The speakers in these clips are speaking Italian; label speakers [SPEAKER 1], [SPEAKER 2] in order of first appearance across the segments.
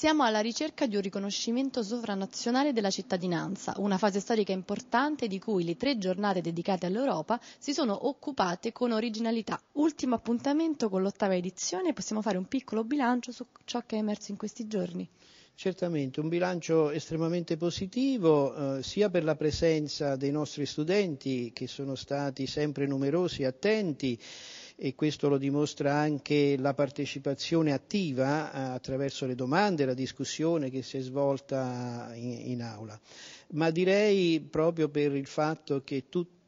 [SPEAKER 1] Siamo alla ricerca di un riconoscimento sovranazionale della cittadinanza, una fase storica importante di cui le tre giornate dedicate all'Europa si sono occupate con originalità. Ultimo appuntamento con l'ottava edizione, possiamo fare un piccolo bilancio su ciò che è emerso in questi
[SPEAKER 2] giorni. Certamente, un bilancio estremamente positivo eh, sia per la presenza dei nostri studenti che sono stati sempre numerosi e attenti, e questo lo dimostra anche la partecipazione attiva eh, attraverso le domande, e la discussione che si è svolta in, in aula. Ma direi proprio per il fatto che tutti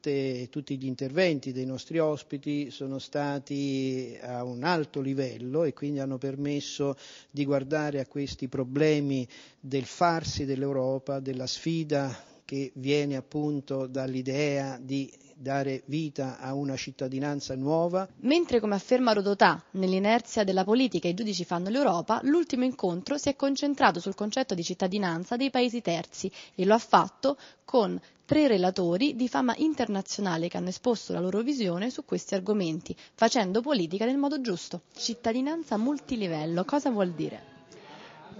[SPEAKER 2] tutti gli interventi dei nostri ospiti sono stati eh, a un alto livello e quindi hanno permesso di guardare a questi problemi del farsi dell'Europa, della sfida che viene appunto dall'idea di dare vita a una cittadinanza nuova.
[SPEAKER 1] Mentre, come afferma Rodotà, nell'inerzia della politica i giudici fanno l'Europa, l'ultimo incontro si è concentrato sul concetto di cittadinanza dei paesi terzi e lo ha fatto con tre relatori di fama internazionale che hanno esposto la loro visione su questi argomenti, facendo politica nel modo giusto. Cittadinanza multilivello, cosa vuol dire?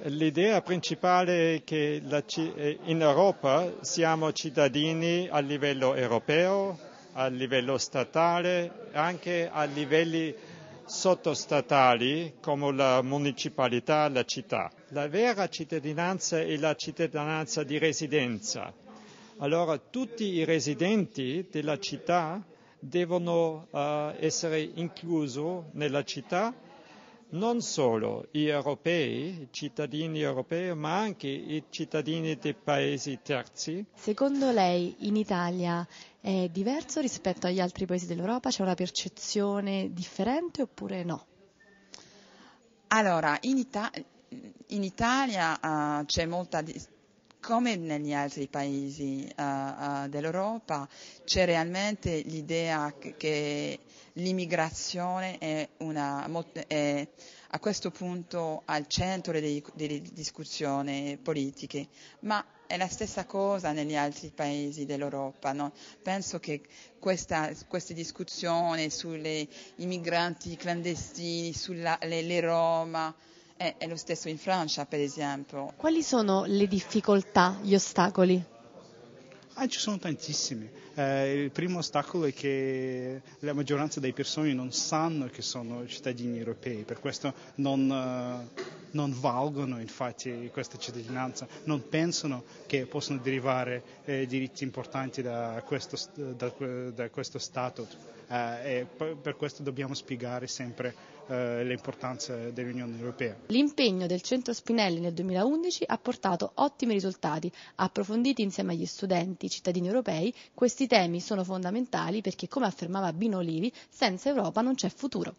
[SPEAKER 3] L'idea principale è che eh, in Europa siamo cittadini a livello europeo, a livello statale e anche a livelli sottostatali come la municipalità, la città. La vera cittadinanza è la cittadinanza di residenza. Allora tutti i residenti della città devono uh, essere inclusi nella città non solo gli europei, i cittadini europei, ma anche i cittadini dei paesi terzi.
[SPEAKER 1] Secondo lei in Italia è diverso rispetto agli altri paesi dell'Europa? C'è una percezione
[SPEAKER 4] differente oppure no? Allora, in, Ita- in Italia uh, c'è molta differenza come negli altri paesi uh, uh, dell'Europa, c'è realmente l'idea che l'immigrazione è, una, è, a questo punto al centro delle, delle, discussioni politiche, ma è la stessa cosa negli altri paesi dell'Europa. No? Penso che questa, queste discussioni sugli immigranti clandestini, sulle Roma, è, è lo stesso in Francia, per esempio.
[SPEAKER 1] Quali sono le difficoltà, gli ostacoli?
[SPEAKER 5] Ah, ci sono tantissimi. Eh, il primo ostacolo è che la maggioranza delle persone non sanno che sono cittadini europei, per questo non, eh, non valgono infatti questa cittadinanza, non pensano che possano derivare eh, diritti importanti da questo, da, da questo statut. Eh, per, per questo dobbiamo spiegare sempre eh, l'importanza dell'Unione Europea.
[SPEAKER 1] L'impegno del Centro Spinelli nel 2011 ha portato ottimi risultati, approfonditi insieme agli studenti, cittadini europei, questi temi sono fondamentali perché, come affermava Bino Olivi, senza Europa non c'è futuro.